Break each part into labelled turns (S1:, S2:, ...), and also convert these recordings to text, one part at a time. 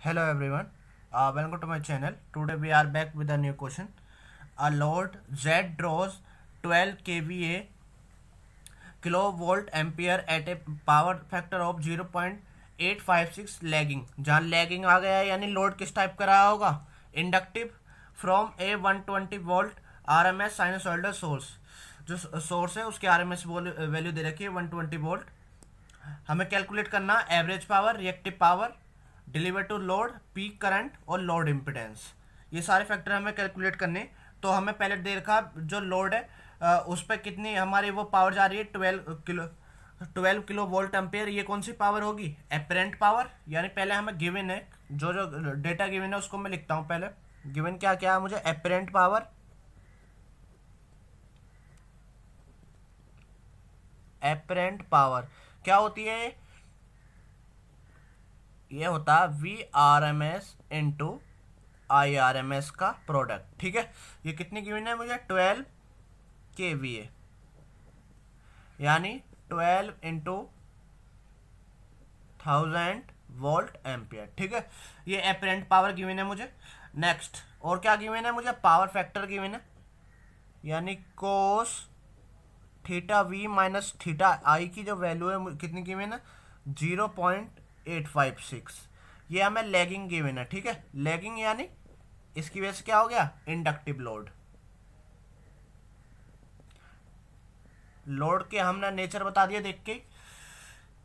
S1: hello everyone uh, welcome to my channel today we are back with a new question a load z draws 12 kva kilovolt ampere at a power factor of 0.856 lagging जहाँ lagging आ गया है यानी load किस type का रहा होगा inductive from a 120 volt R M S sinusoidal source जो source है उसके आर एम एस वैल्यू दे रखी है 120 वोल्ट हमें कैलकुलेट करना average power reactive power deliver to load peak current और लोड इम्पिडेंस ये सारे फैक्टर हमें कैलकुलेट करने तो हमें पहले दे रखा जो लोड है उस पर कितनी हमारी वो पावर जा रही है twelve kilo twelve kilo volt ampere ये कौन सी पावर होगी एपरेंट पावर यानी पहले हमें गिवन है जो जो डेटा गिवन है उसको मैं लिखता हूँ पहले गिवन क्या क्या है मुझे एपरेंट पावर एपरेंट पावर क्या होती है ये होता है V R M S into I R M S का प्रोडक्ट ठीक है ये कितनी गिवन है मुझे ट्वेल्व के वी ए यानी twelve into thousand volt ampere ठीक है ये एपरेंट पावर गिवन है मुझे नेक्स्ट और क्या गिवन है मुझे पावर फैक्टर गिवन है यानी cos theta V minus theta I की जो वैल्यू है कितनी गिवन है zero point eight five six ये हमें लैगिंग गिवन है ठीक है लैगिंग यानी इसकी वजह से क्या हो गया इंडक्टिव लोड लोड के हमने नेचर बता दिया देख के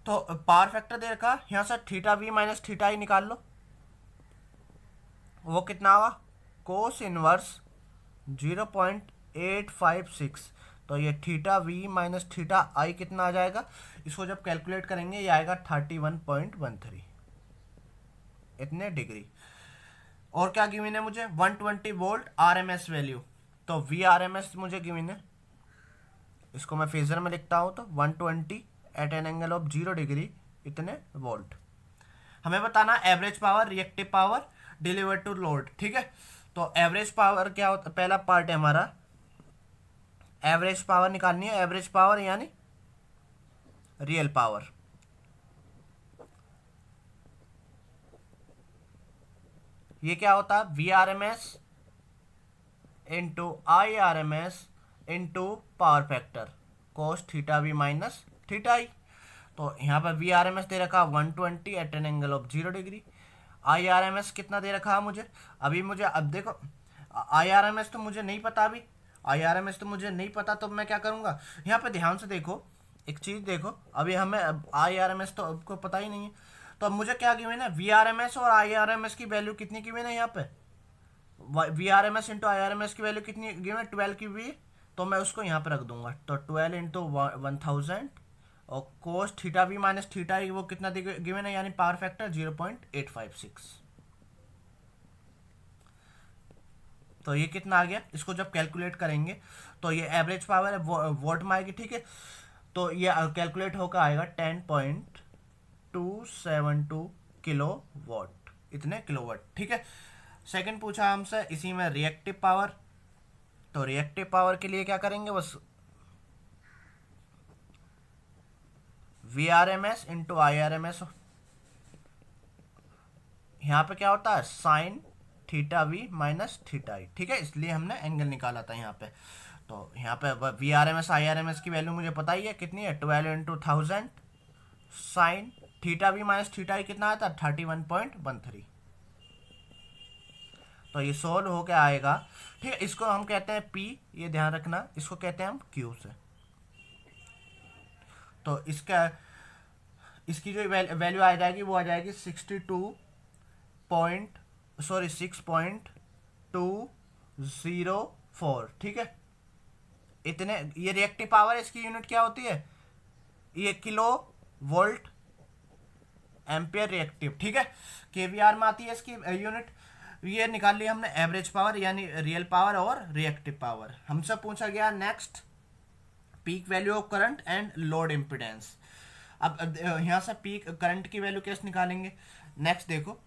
S1: तो पावर फैक्टर दे रखा यहां से थीटा वी माइनस थीटा ही निकाल लो वो कितना हुआ cos inverse zero point eight five six तो ये theta V minus theta I कितना आ जाएगा इसको जब कैलकुलेट करेंगे ये आएगा thirty one point one three इतने डिग्री और क्या गिविन है मुझे one twenty volt R M S value तो वी आर एम एस मुझे गिविन है इसको मैं फेजर में लिखता हूँ तो one twenty at an angle of zero degree इतने वोल्ट हमें बताना average power reactive power deliver to load ठीक है तो एवरेज पावर क्या होता पहला पार्ट है हमारा एवरेज पावर निकालनी है एवरेज पावर यानी रियल पावर ये क्या होता है V R M S into I R M S into power factor cos theta V minus theta I तो यहाँ पर वी आर एम एस दे रखा one twenty at an angle of zero degree I R M S कितना दे रखा है मुझे अभी मुझे अब देखो आई आर एम एस तो मुझे नहीं पता अभी आई तो मुझे नहीं पता तो मैं क्या करूँगा यहाँ पर ध्यान से देखो एक चीज़ देखो अभी हमें आई तो आपको पता ही नहीं है तो अब मुझे क्या गिवेन है वी आर एम एस और आई आर एम एस की वैल्यू कितनी गिवेन है यहाँ पे V R M S into I R M S की वैल्यू कितनी गिवेन है ट्वेल्व की वी तो मैं उसको यहाँ पे रख दूंगा तो ट्वेल्व इंटू वन थाउजेंड और cos theta V minus theta वो कितना गिवेन है यानी power factor zero point eight five six तो ये कितना आ गया इसको जब कैलकुलेट करेंगे तो ये एवरेज पावर है वोट में ठीक है तो ये कैलकुलेट होकर आएगा ten point two seven two kilo watt इतने किलो वॉट ठीक है सेकंड पूछा हमसे इसी में रिएक्टिव पावर तो रिएक्टिव पावर के लिए क्या करेंगे बस V R M S into I R M S यहां पर क्या होता है sine theta V minus theta I e, ठीक है इसलिए हमने एंगल निकाला था यहाँ पे तो यहाँ पे V R M S I R M S की वैल्यू मुझे पता ही है कितनी है twelve into thousand sine theta V minus theta I e कितना आया था thirty one point one three तो ये सोल्व होकर आएगा ठीक है इसको हम कहते हैं पी ये ध्यान रखना इसको कहते हैं हम क्यू से तो इसका इसकी जो वैल्यू आ जाएगी वो आ जाएगी sixty two point sorry six point two zero four ठीक है इतने ये रिएक्टिव पावर इसकी यूनिट क्या होती है ये किलो वोल्ट एम्पियर रिएक्टिव ठीक है के में आती है इसकी यूनिट ये निकाल लिया हमने एवरेज पावर यानी रियल पावर और रिएक्टिव पावर हमसे पूछा गया next peak value of current and load impedance अब यहां से पीक करंट की वैल्यू कैसे निकालेंगे नेक्स्ट देखो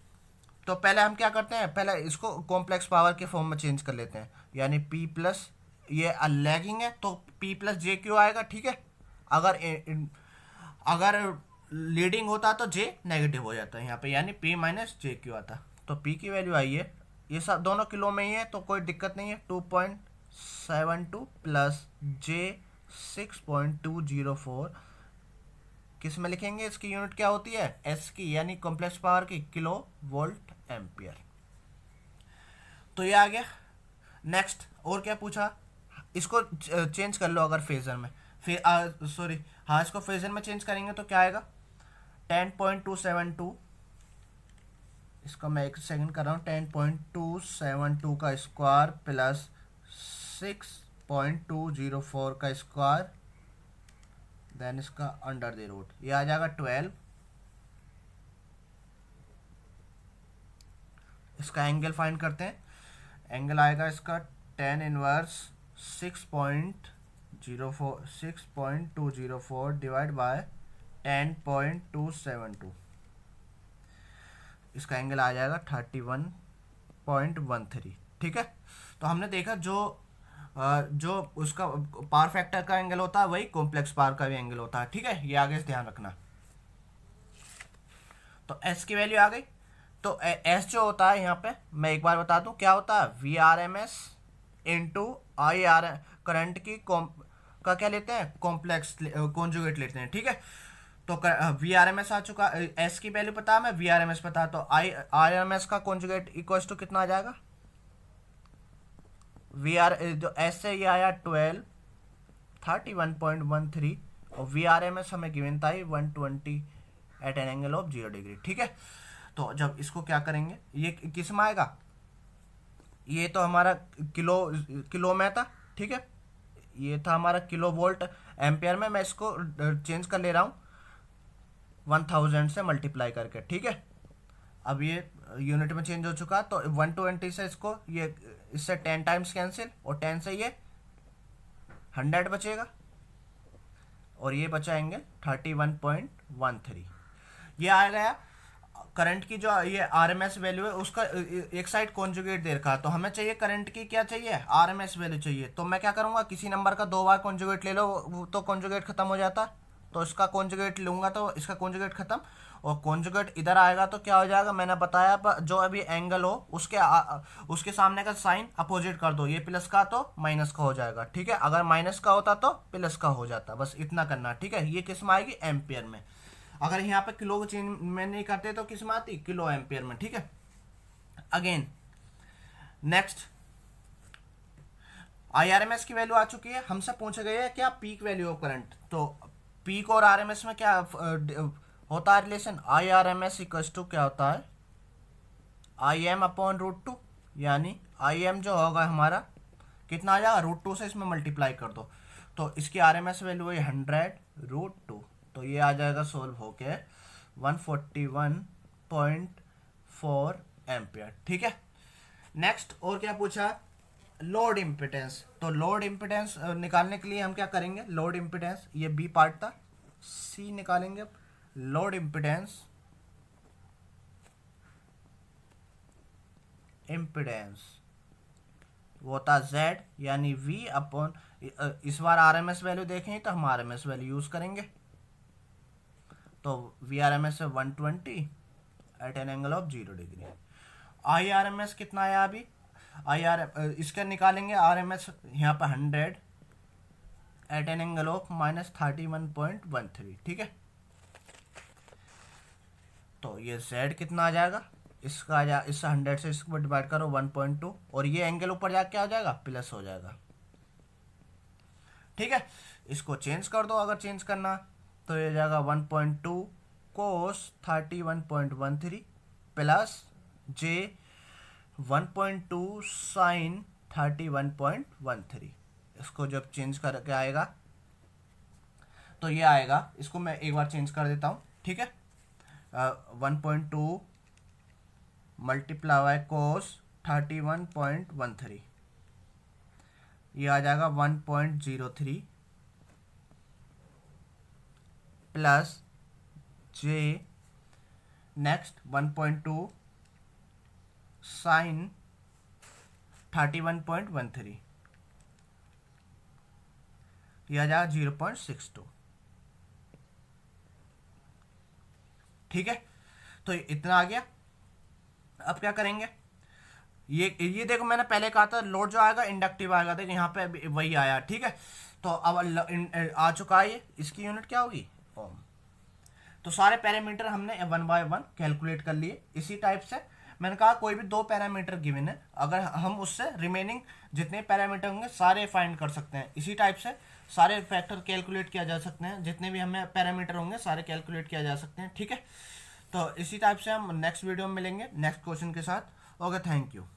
S1: तो पहले हम क्या करते हैं पहले इसको कॉम्प्लेक्स पावर के फॉर्म में चेंज कर लेते हैं यानी पी प्लस ये लैगिंग है तो पी प्लस जे क्यू आएगा ठीक है अगर ए, अगर लीडिंग होता तो जे नेगेटिव हो जाता है यहाँ पे यानी पी माइनस जे क्यू आता तो पी की वैल्यू आई है ये सब दोनों किलो में ही है तो कोई दिक्कत नहीं है two point seven two plus J six point two zero four किस में लिखेंगे इसकी यूनिट क्या होती है एस की यानी कॉम्प्लेक्स पावर की किलो वोल्ट एम्पियर तो ये आ गया नेक्स्ट और क्या पूछा इसको चेंज कर लो अगर फेजर में फे सॉरी हाँ इसको फेजर में चेंज करेंगे तो क्या आएगा ten point two seven two इसका मैं एक सेकंड कर रहा हूँ ten point two seven two का square plus six point two zero four का स्क्वायर देन इसका अंडर द रूट ये आ जाएगा ट्वेल्व इसका एंगल फाइंड करते हैं एंगल आएगा इसका tan inverse six point zero four six point two zero four divide by ten point two seven two इसका एंगल आ जाएगा thirty one point one three ठीक है तो हमने देखा जो जो उसका पावर फैक्टर का एंगल होता है वही कॉम्प्लेक्स पावर का भी एंगल होता है ठीक है ये आगे ध्यान रखना तो एस की वैल्यू आ गई तो एस जो होता है यहाँ पे मैं एक बार बता दूँ क्या होता है V R M S into I R current की कॉम का क्या लेते हैं कॉम्प्लेक्स कॉन्जुगेट लेते हैं ठीक है तो वी आर एम एस आ चुका एस की वैल्यू पता है मैं वी आर एम एस पता तो आई आर एम एस का कॉन्जुगेट इक्वल्स टू कितना आ जाएगा वी आर eh, जो एस ए आया twelve thirty one point one three और वी आर एम एस हमें गिवन था one twenty at an angle of zero degree ठीक है तो जब इसको क्या करेंगे ये किस में आएगा ये तो हमारा किलो किलो में था ठीक है ये था हमारा किलो वोल्ट एम्पेयर में मैं इसको चेंज कर ले रहा हूँ वन थाउजेंड से मल्टीप्लाई करके ठीक है अब ये यूनिट में चेंज हो चुका तो वन से इसको ये इससे टेन टाइम्स कैंसिल और टेन से ये हंड्रेड बचेगा और ये बचा angle thirty one point one three ये आ गया करंट की जो ये आर एम एस वैल्यू है उसका एक साइड कॉन्जुगेट दे रखा तो हमें चाहिए करंट की क्या चाहिए आर एम एस वैल्यू चाहिए तो मैं क्या करूँगा किसी नंबर का दो बार कॉन्जुगेट ले लो वो तो कॉन्जुगेट खत्म हो जाता तो इसका कॉन्जुगेट लूँगा तो इसका कॉन्जुगेट खत्म और कॉन्जुगेट इधर आएगा तो क्या हो जाएगा मैंने बताया पर जो अभी एंगल हो उसके आ, उसके सामने का साइन अपोजिट कर दो ये प्लस का तो माइनस का हो जाएगा ठीक है अगर माइनस का होता तो प्लस का हो जाता बस इतना करना ठीक है ये किस्म आएगी एम्पियर में अगर यहाँ पे किलो चेंज में नहीं करते तो किस्म आती किलो एम्पियर में ठीक है अगेन नेक्स्ट आईआरएमएस की वैल्यू आ चुकी है हमसे पूछे गए है क्या पीक वैल्यू ऑफ करंट तो पीक और आरएमएस में क्या होता है relation I R M S equals to क्या होता है I M upon root two यानी आई एम जो होगा हमारा कितना आ जाएगा रूट टू से इसमें मल्टीप्लाई कर दो तो इसकी आर एम एस वैल्यू है हंड्रेड रूट टू तो ये आ जाएगा सोल्व होके one forty one point four ampere ठीक है नेक्स्ट और क्या पूछा लोड इम्पिटेंस तो लोड इम्पिटेंस निकालने के लिए हम क्या करेंगे लोड इम्पिटेंस ये बी पार्ट था सी निकालेंगे अब load impedance इम्पिडेंस वो था z यानी v अपॉन इस बार आर एम एस वैल्यू देखेंगे तो हम R M S value use करेंगे तो वी आर एम एस है one twenty at an angle of zero degree I R M S कितना आया अभी आई आर इसका निकालेंगे आर एम एस यहाँ पर hundred at an angle of minus thirty one point one three ठीक है तो ये जेड कितना आ जाएगा इसका आ जा इस हंड्रेड से इसको डिवाइड करो वन पॉइंट टू और ये एंगल ऊपर जाके आ जाएगा प्लस हो जाएगा ठीक है इसको चेंज कर दो अगर चेंज करना तो ये जाएगा one point two cos thirty one point one three plus j one point two sine thirty one point one three इसको जब चेंज करके आएगा तो ये आएगा इसको मैं एक बार चेंज कर देता हूँ ठीक है one point two multiply by cos thirty one point one three ये आ जाएगा one point zero three plus j next one point two sine thirty one point one three यह आ जाएगा जीरो पॉइंट सिक्स टू ठीक है तो इतना आ गया अब क्या करेंगे ये ये देखो मैंने पहले कहा था लोड जो आएगा इंडक्टिव आएगा देखो यहाँ पे वही आया ठीक है तो अब आ चुका है ये इसकी यूनिट क्या होगी ओम तो सारे पैरामीटर हमने वन बाय वन कैलकुलेट कर लिए इसी टाइप से मैंने कहा कोई भी दो पैरामीटर गिवन है अगर हम उससे रिमेनिंग जितने पैरामीटर होंगे सारे फाइंड कर सकते हैं इसी टाइप से सारे फैक्टर कैलकुलेट किया जा सकते हैं जितने भी हमें पैरामीटर होंगे सारे कैलकुलेट किया जा सकते हैं ठीक है तो इसी टाइप से हम नेक्स्ट वीडियो में मिलेंगे नेक्स्ट क्वेश्चन के साथ ओके थैंक यू